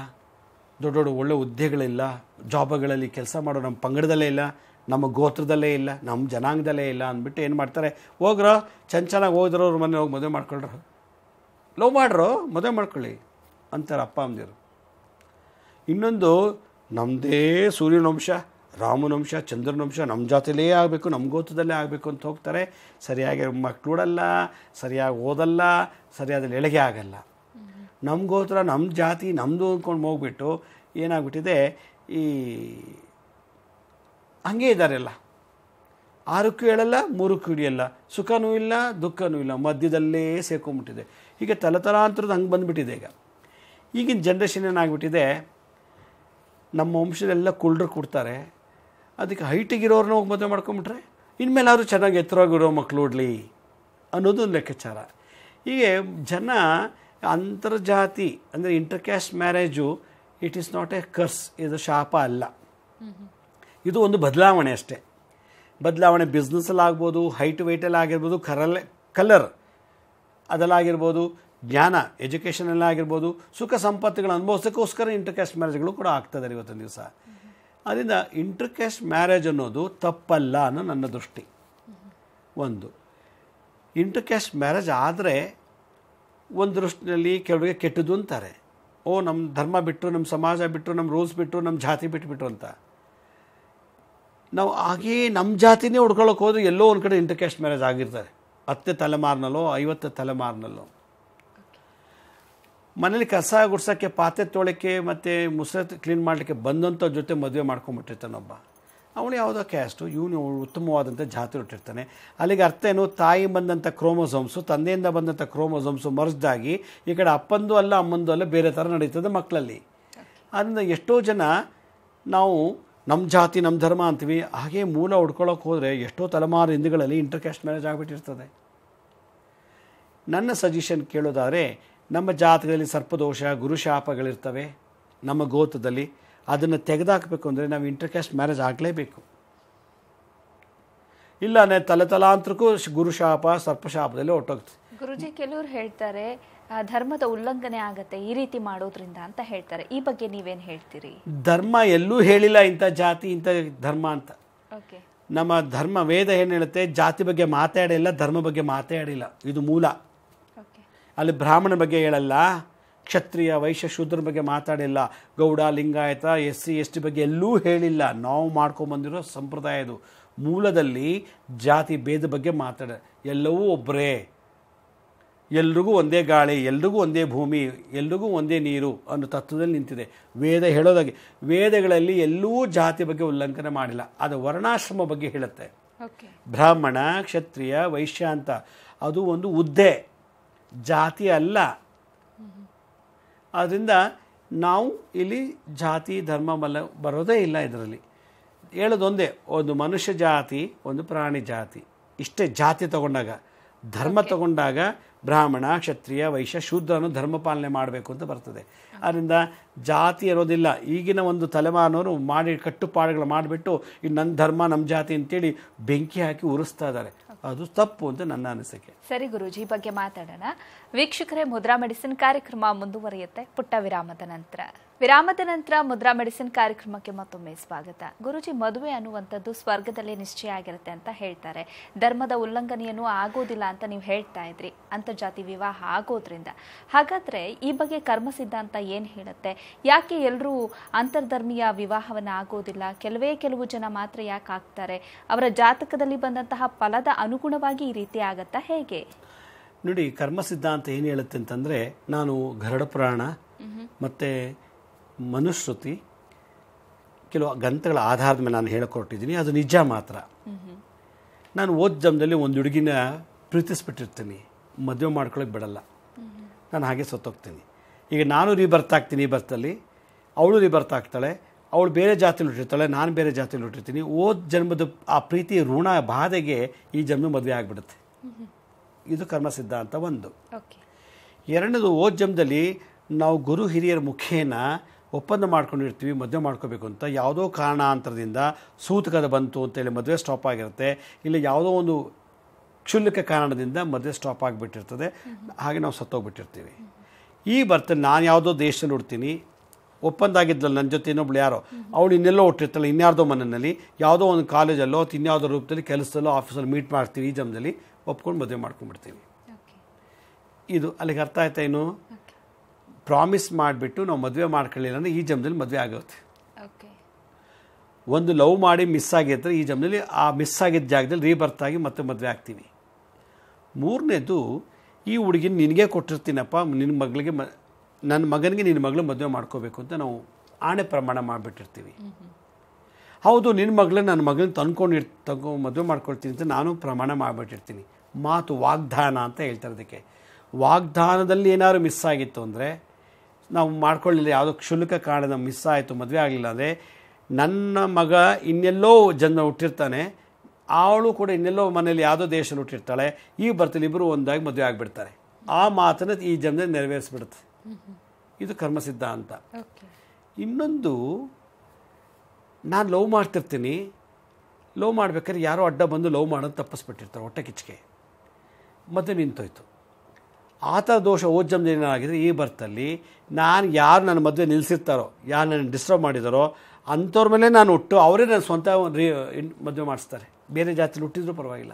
ದೊಡ್ಡ ದೊಡ್ಡ ಒಳ್ಳೆ ಹುದ್ದೆಗಳಿಲ್ಲ ಜಾಬ್ಗಳಲ್ಲಿ ಕೆಲಸ ಮಾಡೋ ನಮ್ಮ ಪಂಗಡದಲ್ಲೇ ಇಲ್ಲ ನಮ್ಮ ಗೋತ್ರದಲ್ಲೇ ಇಲ್ಲ ನಮ್ಮ ಜನಾಂಗದಲ್ಲೇ ಇಲ್ಲ ಅಂದ್ಬಿಟ್ಟು ಏನು ಮಾಡ್ತಾರೆ ಹೋಗ್ರ ಚೆನ್ನ ಚೆನ್ನಾಗಿ ಅವ್ರ ಮನೆ ಹೋಗಿ ಮದುವೆ ಮಾಡ್ಕೊಳ್ರು ಲವ್ ಮಾಡ್ರು ಮದುವೆ ಮಾಡ್ಕೊಳ್ಳಿ ಅಂತಾರೆ ಅಪ್ಪ ಅಂದಿರು ಇನ್ನೊಂದು ನಮ್ಮದೇ ವಂಶ ರಾಮನಂಶ ಚಂದ್ರನಂಶ ನಮ್ಮ ಜಾತಿಯಲ್ಲೇ ಆಗಬೇಕು ನಮ್ಮ ಗೋತ್ರದಲ್ಲೇ ಆಗಬೇಕು ಅಂತ ಹೋಗ್ತಾರೆ ಸರಿಯಾಗಿ ಮಕ್ಕಳೂಡಲ್ಲ ಸರಿಯಾಗಿ ಓದಲ್ಲ ಸರಿಯಾದ ಎಳಗೆ ಆಗಲ್ಲ ನಮ್ಮ ಗೋತ್ರ ನಮ್ಮ ಜಾತಿ ನಮ್ಮದು ಅಂದ್ಕೊಂಡು ಹೋಗ್ಬಿಟ್ಟು ಏನಾಗ್ಬಿಟ್ಟಿದೆ ಈ ಹಂಗೆ ಇದ್ದಾರೆಲ್ಲ ಆರಕ್ಕೂ ಹೇಳಲ್ಲ ಮೂರಕ್ಕೂ ಹಿಡಿಯಲ್ಲ ಸುಖನೂ ಇಲ್ಲ ದುಃಖನೂ ಇಲ್ಲ ಮಧ್ಯದಲ್ಲೇ ಸೇರ್ಕೊಂಡ್ಬಿಟ್ಟಿದೆ ಹೀಗೆ ತಲತಲಾಂತರದ ಹಂಗೆ ಬಂದುಬಿಟ್ಟಿದೆ ಈಗ ಈಗಿನ ಜನ್ರೇಷನ್ ಏನಾಗ್ಬಿಟ್ಟಿದೆ ನಮ್ಮ ವಂಶದೆಲ್ಲ ಕುಳ್ಳರು ಕೊಡ್ತಾರೆ ಅದಕ್ಕೆ ಹೈಟಿಗಿರೋರನ್ನ ಹೋಗಿ ಮದುವೆ ಮಾಡ್ಕೊಂಬಿಟ್ರೆ ಇನ್ಮೇಲಾದರೂ ಚೆನ್ನಾಗಿ ಎತ್ತರವಾಗಿರೋ ಮಕ್ಕಳು ಓಡಲಿ ಅನ್ನೋದು ಲೆಕ್ಕಾಚಾರ ಹೀಗೆ ಜನ ಅಂತರ್ಜಾತಿ ಅಂದರೆ inter caste marriage it is not a curse ಇದು ಶಾಪ ಅಲ್ಲ ಇದು ಒಂದು ಬದಲಾವಣೆ ಅಷ್ಟೇ ಬದಲಾವಣೆ ಬಿಸ್ನೆಸ್ಸಲ್ಲಾಗ್ಬೋದು ಹೈಟ್ ವೆಯ್ಟಲ್ಲಿ ಆಗಿರ್ಬೋದು ಕರಲ್ ಕಲರ್ ಅದಲ್ಲಾಗಿರ್ಬೋದು ಜ್ಞಾನ ಎಜುಕೇಷನಲ್ಲಾಗಿರ್ಬೋದು ಸುಖ ಸಂಪತ್ತುಗಳ ಅನುಭವಿಸೋಕ್ಕೋಸ್ಕರ ಇಂಟರ್ ಕ್ಯಾಸ್ಟ್ ಮ್ಯಾರೇಜ್ಗಳು ಕೂಡ ಆಗ್ತದೆ ಇವತ್ತೊಂದು ದಿವಸ ಅದರಿಂದ ಇಂಟರ್ಕ್ಯಾಸ್ಟ್ ಮ್ಯಾರೇಜ್ ಅನ್ನೋದು ತಪ್ಪಲ್ಲ ಅನ್ನೋ ನನ್ನ ದೃಷ್ಟಿ ಒಂದು ಇಂಟರ್ಕ್ಯಾಸ್ಟ್ ಮ್ಯಾರೇಜ್ ಆದರೆ ಒಂದು ದೃಷ್ಟಿನಲ್ಲಿ ಕೆಲವರಿಗೆ ಕೆಟ್ಟದ್ದು ಅಂತಾರೆ ಓ ನಮ್ಮ ಧರ್ಮ ಬಿಟ್ಟರು ನಮ್ಮ ಸಮಾಜ ಬಿಟ್ಟರು ನಮ್ಮ ರೂಲ್ಸ್ ಬಿಟ್ಟು ನಮ್ಮ ಜಾತಿ ಬಿಟ್ಟುಬಿಟ್ರು ಅಂತ ನಾವು ಹಾಗೇ ನಮ್ಮ ಜಾತಿನೇ ಹುಡ್ಕೊಳ್ಳೋಕೆ ಹೋದ್ರೆ ಎಲ್ಲೋ ಒಂದು ಕಡೆ ಇಂಟರ್ಕ್ಯಾಸ್ಟ್ ಮ್ಯಾರೇಜ್ ಆಗಿರ್ತಾರೆ ಹತ್ತನೇ ತಲೆಮಾರಿನಲ್ಲೋ ಐವತ್ತು ತಲೆಮಾರಿನಲ್ಲೋ ಮನೇಲಿ ಕಸ ಗುಡ್ಸೋಕ್ಕೆ ಪಾತ್ರೆ ತೊಳೋಕ್ಕೆ ಮತ್ತು ಮುಸ್ರೆ ಕ್ಲೀನ್ ಮಾಡಲಿಕ್ಕೆ ಬಂದಂಥ ಜೊತೆ ಮದುವೆ ಮಾಡ್ಕೊಂಬಿಟ್ಟಿರ್ತಾನೊಬ್ಬ ಅವನು ಯಾವುದೋ ಕ್ಯಾಸ್ಟು ಇವನು ಉತ್ತಮವಾದಂಥ ಜಾತಿ ಹೊಟ್ಟಿರ್ತಾನೆ ಅಲ್ಲಿಗೆ ಅರ್ಥ ಏನು ತಾಯಿ ಬಂದಂಥ ಕ್ರೋಮೋಸೋಮ್ಸು ತಂದೆಯಿಂದ ಬಂದಂಥ ಕ್ರೋಮೋಸೋಮ್ಸು ಮರ್ಜ್ದಾಗಿ ಈ ಕಡೆ ಅಪ್ಪಂದು ಅಲ್ಲ ಅಮ್ಮಂದು ಅಲ್ಲ ಬೇರೆ ಥರ ನಡೀತದೆ ಮಕ್ಕಳಲ್ಲಿ ಅದರಿಂದ ಎಷ್ಟೋ ಜನ ನಾವು ನಮ್ಮ ಜಾತಿ ನಮ್ಮ ಧರ್ಮ ಅಂತೀವಿ ಹಾಗೆ ಮೂಲ ಹುಡ್ಕೊಳ್ಳೋಕೆ ಹೋದರೆ ಎಷ್ಟೋ ತಲೆಮಾರು ಹಿಂದುಗಳಲ್ಲಿ ಇಂಟರ್ ಕ್ಯಾಸ್ಟ್ ಮ್ಯಾರೇಜ್ ಆಗಿಬಿಟ್ಟಿರ್ತದೆ ನನ್ನ ಸಜೆಷನ್ ಕೇಳೋದಾದರೆ ನಮ್ಮ ಜಾತಕದಲ್ಲಿ ಸರ್ಪದೋಷ ಗುರುಶಾಪಗಳಿರ್ತವೆ ನಮ್ಮ ಗೋತದಲ್ಲಿ ಅದನ್ನು ತೆಗೆದಾಕಬೇಕು ಅಂದರೆ ನಾವು ಇಂಟರ್ಕ್ಯಾಸ್ಟ್ ಮ್ಯಾರೇಜ್ ಆಗಲೇಬೇಕು ಇಲ್ಲ ತಲೆ ತಲಾಂತರಕ್ಕೂ ಗುರುಶಾಪ ಸರ್ಪಶಾಪದಲ್ಲಿ ಹೊಟ್ಟೋಗ್ತದೆ ಗುರುಜಿ ಕೆಲವರು ಹೇಳ್ತಾರೆ ಧರ್ಮದ ಉಲ್ಲಂಘನೆ ಆಗುತ್ತೆ ಈ ರೀತಿ ಮಾಡೋದ್ರಿಂದ ಅಂತ ಹೇಳ್ತಾರೆ ಈ ಬಗ್ಗೆ ನೀವೇನು ಹೇಳ್ತೀರಿ ಧರ್ಮ ಎಲ್ಲೂ ಹೇಳಿಲ್ಲ ಇಂಥ ಜಾತಿ ಇಂಥ ಧರ್ಮ ಅಂತ ನಮ್ಮ ಧರ್ಮ ವೇದ ಏನು ಹೇಳುತ್ತೆ ಜಾತಿ ಬಗ್ಗೆ ಮಾತಾಡಿಲ್ಲ ಧರ್ಮ ಬಗ್ಗೆ ಮಾತಾಡಿಲ್ಲ ಇದು ಮೂಲ ಅಲ್ಲಿ ಬ್ರಾಹ್ಮಣ ಬಗ್ಗೆ ಹೇಳಲ್ಲ ಕ್ಷತ್ರಿಯ ವೈಶ್ಯ ಶೂದ್ರ ಬಗ್ಗೆ ಮಾತಾಡಿಲ್ಲ Gowda Lingayat S C S T ಬಗ್ಗೆ ಎಲ್ಲೂ ಹೇಳಿಲ್ಲ ನಾವು ಮಾಡ್ಕೊಂಬಂದಿರೋ ಸಂಪ್ರದಾಯ ಇದು ಮೂಲದಲ್ಲಿ ಜಾತಿ ಭೇದ ಬಗ್ಗೆ ಮಾತಾಡ ಎಲ್ಲವೂ ಒಬ್ಬರೇ ಎಲ್ರಿಗೂ ಒಂದೇ ಗಾಳಿ ಎಲ್ರಿಗೂ ಒಂದೇ ಭೂಮಿ ಎಲ್ರಿಗೂ ಒಂದೇ ನೀರು ಅನ್ನೋ ತತ್ವದಲ್ಲಿ ನಿಂತಿದೆ ವೇದ ಹೇಳೋದಾಗಿ ವೇದಗಳಲ್ಲಿ ಎಲ್ಲೂ ಜಾತಿ ಬಗ್ಗೆ ಉಲ್ಲಂಘನೆ ಮಾಡಿಲ್ಲ ಅದು ವರ್ಣಾಶ್ರಮ ಬಗ್ಗೆ ಹೇಳುತ್ತೆ ಬ್ರಾಹ್ಮಣ ಕ್ಷತ್ರಿಯ ವೈಶ್ಯ ಅಂತ ಅದು ಒಂದು ಹುದ್ದೆ ಜಾತಿ ಅಲ್ಲ ಆದ್ದರಿಂದ ನಾವು ಇಲ್ಲಿ ಜಾತಿ ಧರ್ಮ ಮಲ್ಲ ಬರೋದೇ ಇಲ್ಲ ಇದರಲ್ಲಿ ಹೇಳೋದೊಂದೇ ಒಂದು ಮನುಷ್ಯ ಜಾತಿ ಒಂದು ಪ್ರಾಣಿ ಜಾತಿ ಇಷ್ಟೇ ಜಾತಿ ತಗೊಂಡಾಗ ಧರ್ಮ ತಗೊಂಡಾಗ ಬ್ರಾಹ್ಮಣ ಕ್ಷತ್ರಿಯ ವೈಶ್ಯ ಶೂದ್ರನು ಧರ್ಮ ಪಾಲನೆ ಮಾಡಬೇಕು ಅಂತ ಬರ್ತದೆ ಆದ್ದರಿಂದ ಜಾತಿ ಇರೋದಿಲ್ಲ ಈಗಿನ ಒಂದು ತಲೆಮಾರಿನವರು ಮಾಡಿ ಕಟ್ಟುಪಾಡುಗಳು ಮಾಡಿಬಿಟ್ಟು ಇನ್ನು ನನ್ನ ಧರ್ಮ ನಮ್ಮ ಜಾತಿ ಅಂತೇಳಿ ಬೆಂಕಿ ಹಾಕಿ ಉರಿಸ್ತಾ ಇದ್ದಾರೆ ಅದು ತಪ್ಪು ಅಂತ ನನ್ನ ಅನಿಸಿಕೆ ಸರಿ ಗುರುಜಿ ಈ ಬಗ್ಗೆ ಮಾತಾಡೋಣ ವೀಕ್ಷಕರೇ ಮುದ್ರಾ ಮೆಡಿಸಿನ್ ಕಾರ್ಯಕ್ರಮ ಮುಂದುವರಿಯುತ್ತೆ ಪುಟ್ಟ ವಿರಾಮದ ನಂತರ ವಿರಾಮದ ನಂತರ ಮುದ್ರಾ ಮೆಡಿಸಿನ್ ಕಾರ್ಯಕ್ರಮಕ್ಕೆ ಮತ್ತೊಮ್ಮೆ ಸ್ವಾಗತ ಗುರುಜಿ ಮದುವೆ ಅನ್ನುವಂಥದ್ದು ಸ್ವರ್ಗದಲ್ಲಿ ನಿಶ್ಚಯ ಆಗಿರುತ್ತೆ ಅಂತ ಹೇಳ್ತಾರೆ ಧರ್ಮದ ಉಲ್ಲಂಘನೆಯನ್ನು ಆಗೋದಿಲ್ಲ ಅಂತ ನೀವು ಹೇಳ್ತಾ ಇದ್ರಿ ಅಂತರ್ಜಾತಿ ವಿವಾಹ ಆಗೋದ್ರಿಂದ ಹಾಗಾದ್ರೆ ಈ ಬಗ್ಗೆ ಕರ್ಮ ಸಿದ್ಧಾಂತ ಏನು ಹೇಳುತ್ತೆ ಯಾಕೆ ಎಲ್ಲರೂ ಅಂತರ್ಧರ್ಮೀಯ ವಿವಾಹವನ್ನು ಆಗೋದಿಲ್ಲ ಕೆಲವೇ ಕೆಲವು ಜನ ಮಾತ್ರ ಯಾಕೆ ಆಗ್ತಾರೆ ಅವರ ಜಾತಕದಲ್ಲಿ ಬಂದಂತಹ ಫಲದ ಅನುಗುಣವಾಗಿ ಈ ರೀತಿ ಆಗತ್ತಾ ಹೇಗೆ ನೋಡಿ ಕರ್ಮ ಸಿದ್ಧಾಂತ ಏನು ಹೇಳುತ್ತೆ ಅಂತಂದರೆ ನಾನು ಗರಡ ಪುರಾಣ ಮತ್ತು ಮನುಶ್ರುತಿ ಕೆಲವು ಗ್ರಂಥಗಳ ಆಧಾರದ ಮೇಲೆ ನಾನು ಹೇಳಿಕೊಟ್ಟಿದ್ದೀನಿ ಅದು ನಿಜ ಮಾತ್ರ ನಾನು ಓದ್ ಜಮದಲ್ಲಿ ಒಂದು ಹುಡುಗಿನ ಪ್ರೀತಿಸ್ಬಿಟ್ಟಿರ್ತೀನಿ ಮದುವೆ ಮಾಡ್ಕೊಳಕ್ಕೆ ಬಿಡಲ್ಲ ನಾನು ಹಾಗೆ ಸತ್ತೋಗ್ತೀನಿ ಈಗ ನಾನು ರೀ ಈ ಬರ್ತಲ್ಲಿ ಅವಳು ರೀ ಆಗ್ತಾಳೆ ಅವಳು ಬೇರೆ ಜಾತಿಲಿ ಹುಟ್ಟಿರ್ತಾಳೆ ನಾನು ಬೇರೆ ಜಾತಿಲಿ ಹುಟ್ಟಿರ್ತೀನಿ ಓದ್ ಜನ್ಮದ ಆ ಪ್ರೀತಿ ಋಣ ಬಾಧೆಗೆ ಈ ಜನ್ಮ ಮದುವೆ ಆಗಿಬಿಡುತ್ತೆ ಇದು ಕರ್ಮ ಸಿದ್ಧಾಂತ ಒಂದು ಎರಡನೇದು ಜಮ್ದಲ್ಲಿ ನಾವು ಗುರು ಹಿರಿಯರ ಮುಖೇನ ಒಪ್ಪಂದ ಮಾಡ್ಕೊಂಡಿರ್ತೀವಿ ಮದುವೆ ಮಾಡ್ಕೋಬೇಕು ಅಂತ ಯಾವುದೋ ಕಾರಣಾಂತರದಿಂದ ಸೂತಕದ ಬಂತು ಅಂತೇಳಿ ಮದುವೆ ಸ್ಟಾಪ್ ಆಗಿರುತ್ತೆ ಇಲ್ಲಿ ಯಾವುದೋ ಒಂದು ಕ್ಷುಲ್ಲಕ ಕಾರಣದಿಂದ ಮದುವೆ ಸ್ಟಾಪ್ ಆಗಿಬಿಟ್ಟಿರ್ತದೆ ಹಾಗೆ ನಾವು ಸತ್ತೋಗ್ಬಿಟ್ಟಿರ್ತೀವಿ ಈ ಬರ್ತೇನೆ ನಾನು ಯಾವುದೋ ದೇಶದಲ್ಲಿ ಹುಡ್ತೀನಿ ಒಪ್ಪಂದ ಆಗಿದ್ದಲ್ಲ ನನ್ನ ಜೊತೆ ಇನ್ನೊಬ್ಳು ಯಾರೋ ಅವಳು ಇನ್ನೆಲ್ಲೋ ಹುಟ್ಟಿರ್ತಾಳೆ ಇನ್ಯಾರ್ದೋ ಮನೆಯಲ್ಲಿ ಯಾವುದೋ ಒಂದು ಕಾಲೇಜಲ್ಲೋ ಅಥವಾ ಇನ್ಯಾವುದೋ ರೂಪದಲ್ಲಿ ಕೆಲಸದಲ್ಲೋ ಆಫೀಸಲ್ಲಿ ಮೀಟ್ ಮಾಡ್ತೀವಿ ಈ ಜಮದಲ್ಲಿ ಒಪ್ಕೊಂಡು ಮದುವೆ ಮಾಡ್ಕೊಂಡ್ಬಿಡ್ತೀವಿ ಇದು ಅಲ್ಲಿಗೆ ಅರ್ಥ ಆಯ್ತಾ ಏನು ಪ್ರಾಮಿಸ್ ಮಾಡಿಬಿಟ್ಟು ನಾವು ಮದುವೆ ಮಾಡ್ಕೊಳ್ಳಿಲ್ಲ ಅಂದರೆ ಈ ಜನ್ಮದಲ್ಲಿ ಮದುವೆ ಆಗುತ್ತೆ ಒಂದು ಲವ್ ಮಾಡಿ ಮಿಸ್ ಆಗಿರ್ತಾರೆ ಈ ಜನ್ಮದಲ್ಲಿ ಆ ಮಿಸ್ ಆಗಿದ್ದ ಜಾಗದಲ್ಲಿ ರೀಬರ್ತ್ ಆಗಿ ಮತ್ತೆ ಮದುವೆ ಆಗ್ತೀವಿ ಮೂರನೇದು ಈ ಹುಡುಗಿನ ನಿನಗೆ ಕೊಟ್ಟಿರ್ತೀನಪ್ಪ ನಿನ್ನ ಮಗಳಿಗೆ ಮ ನನ್ನ ಮಗನಿಗೆ ನಿನ್ನ ಮಗಳು ಮದುವೆ ಮಾಡ್ಕೋಬೇಕು ಅಂತ ನಾವು ಆಣೆ ಪ್ರಮಾಣ ಮಾಡಿಬಿಟ್ಟಿರ್ತೀವಿ ಹೌದು ನಿನ್ನ ಮಗಳನ್ನ ನನ್ನ ಮಗನ ತಂದ್ಕೊಂಡು ತಗೊ ಮದುವೆ ಮಾಡ್ಕೊಳ್ತೀನಿ ಅಂತ ನಾನು ಪ್ರಮಾಣ ಮಾಡಿಬಿಟ್ಟಿರ್ತೀನಿ ಮಾತು ವಾಗ್ದಾನ ಅಂತ ಹೇಳ್ತಾರೆ ಅದಕ್ಕೆ ವಾಗ್ದಾನದಲ್ಲಿ ಏನಾದರೂ ಮಿಸ್ ಆಗಿತ್ತು ಅಂದರೆ ನಾವು ಮಾಡ್ಕೊಳ್ಳಿಲ್ಲ ಯಾವುದೋ ಕ್ಷುಲ್ಕ ಕಾರಣ ಮಿಸ್ ಆಯಿತು ಮದುವೆ ಆಗಲಿಲ್ಲ ಅಂದರೆ ನನ್ನ ಮಗ ಇನ್ನೆಲ್ಲೋ ಜನ ಹುಟ್ಟಿರ್ತಾನೆ ಅವಳು ಕೂಡ ಇನ್ನೆಲ್ಲೋ ಮನೇಲಿ ಯಾವುದೋ ದೇಶದಲ್ಲಿ ಹುಟ್ಟಿರ್ತಾಳೆ ಈ ಬರ್ತಲ್ಲಿ ಇಬ್ಬರು ಒಂದಾಗಿ ಮದುವೆ ಆಗಿಬಿಡ್ತಾರೆ ಆ ಮಾತನ್ನು ಈ ಜನ ನೆರವೇರಿಸ್ಬಿಡುತ್ತೆ ಇದು ಕರ್ಮಸಿದ್ಧ ಅಂತ ಇನ್ನೊಂದು ನಾನು ಲವ್ ಮಾಡ್ತಿರ್ತೀನಿ ಲವ್ ಮಾಡ್ಬೇಕಾದ್ರೆ ಯಾರೋ ಅಡ್ಡ ಬಂದು ಲವ್ ಮಾಡೋದು ತಪ್ಪಿಸ್ಬಿಟ್ಟಿರ್ತಾರೆ ಹೊಟ್ಟೆ ಕಿಚ್ಚಿಗೆ ಮತ್ತೆ ನಿಂತೋಯ್ತು ಆ ಥರ ದೋಷ ಏನಾಗಿದೆ ಈ ಬರ್ತಲ್ಲಿ ನಾನು ಯಾರು ನನ್ನ ಮದುವೆ ನಿಲ್ಲಿಸಿರ್ತಾರೋ ಯಾರು ನನ್ನ ಡಿಸ್ಟರ್ಬ್ ಮಾಡಿದಾರೋ ಅಂಥವ್ರ ಮೇಲೆ ನಾನು ಹುಟ್ಟು ಅವರೇ ನನ್ನ ಸ್ವಂತ ರೀ ಮದುವೆ ಮಾಡಿಸ್ತಾರೆ ಬೇರೆ ಜಾತಿಲಿ ಹುಟ್ಟಿದ್ರೂ ಪರವಾಗಿಲ್ಲ